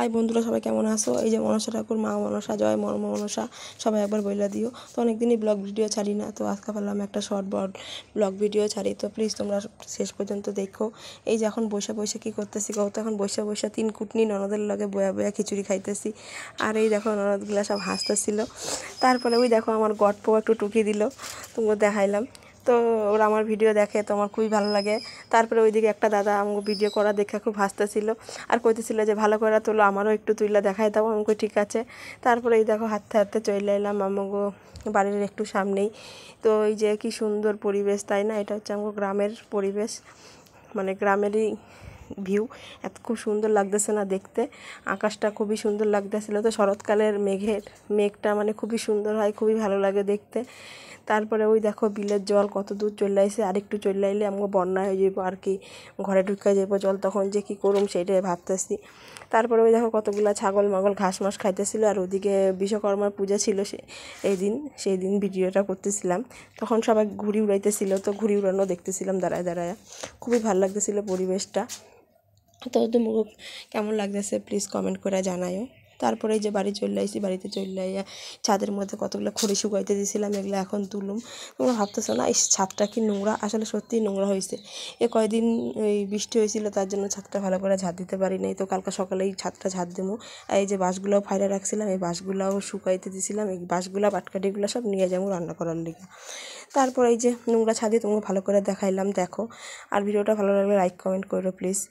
I বন্ধুরা সবাই কেমন আছো এই যে মনসা ঠাকুর মা মনসা জয় মর্ম মনসা সবাই একবার বইলা দিও তো অনেকদিনই ব্লগ ভিডিও ছাড়ি না তো আজকে পারলাম একটা শর্ট বড ব্লগ ভিডিও ছাড়ি তো প্লিজ তোমরা শেষ পর্যন্ত দেখো এই যে এখন বসে বৈশা কী করতেছি কত এখন বৈশা বসে তিন কুটনি ননদের লগে বয়া বয়া খিচুড়ি খাইতেছি আর এই দেখো ননদগুলা সব হাসতেছিল তারপরে ওই দেখো আমার গটপো একটু টুকি দিল তোমরা দেখাইলাম তো ওরা আমার ভিডিও দেখে তো আমার খুবই ভালো লাগে তারপরে ওইদিকে একটা দাদা আমাকে ভিডিও করা দেখে খুব হাসতেছিল আর কইতেছিল যে ভালো করে তোলো আমারও একটু তুইলা দেখাই দাও আমাকে ঠিক আছে তারপরে এই দেখো হাতে হাতে চলে এলাম আমাকে বাড়ির একটু সামনেই তো এই যে কি সুন্দর পরিবেশ তাই না এটা হচ্ছে আমার গ্রামের পরিবেশ মানে গ্রামেরই ভিউ এত খুব সুন্দর লাগতেছে না দেখতে আকাশটা খুবই সুন্দর লাগতেছিল তো শরৎকালের মেঘের মেঘটা মানে খুবই সুন্দর হয় খুবই ভালো লাগে দেখতে তারপরে ওই দেখো বিলের জল কত দূর চলে আসে আর একটু চলে আইলে আমাকে বন্যা হয়ে যাবো আর কি ঘরে ঢুকে যাবো জল তখন যে কী করুম সেটাই ভাবতেছি তারপরে ওই দেখো কতগুলো ছাগল মাগল ঘাস মাস খাইতেছিল আর ওদিকে বিশ্বকর্মার পূজা ছিল সে এই দিন সেই দিন ভিডিওটা করতেছিলাম তখন সবাই ঘুড়ি উড়াইতেছিল তো ঘুড়ি উড়ানো দেখতেছিলাম দাঁড়ায় দাঁড়ায় খুবই ভালো লাগতেছিল পরিবেশটা তো তোমাকে কেমন লাগতেছে প্লিজ কমেন্ট করে জানায়ও তারপরে যে বাড়ি চলে আইসি বাড়িতে চলে আইয়া ছাদের মধ্যে কতগুলো খড়ি শুকাইতে দিয়েছিলাম এগুলো এখন তুলুম তোমরা ভাবতেছো না এই ছাদটা কি নোংরা আসলে সত্যিই নোংরা হয়েছে এ কয়দিন ওই বৃষ্টি হয়েছিল তার জন্য ছাদটা ভালো করে ঝাঁত দিতে পারি নাই তো কালকে সকালেই ছাদটা ঝাঁদ দেবো আর এই যে বাঁশগুলোও ফাইলে রাখছিলাম এই বাঁশগুলোও শুকাইতে দিয়েছিলাম এই বাঁশগুলো পাটকাটিগুলো সব নিয়ে যাবো রান্না করার লিগে তারপর এই যে নোংরা ছাদে তোমাকে ভালো করে দেখাইলাম দেখো আর ভিডিওটা ভালো লাগলে লাইক কমেন্ট করো প্লিজ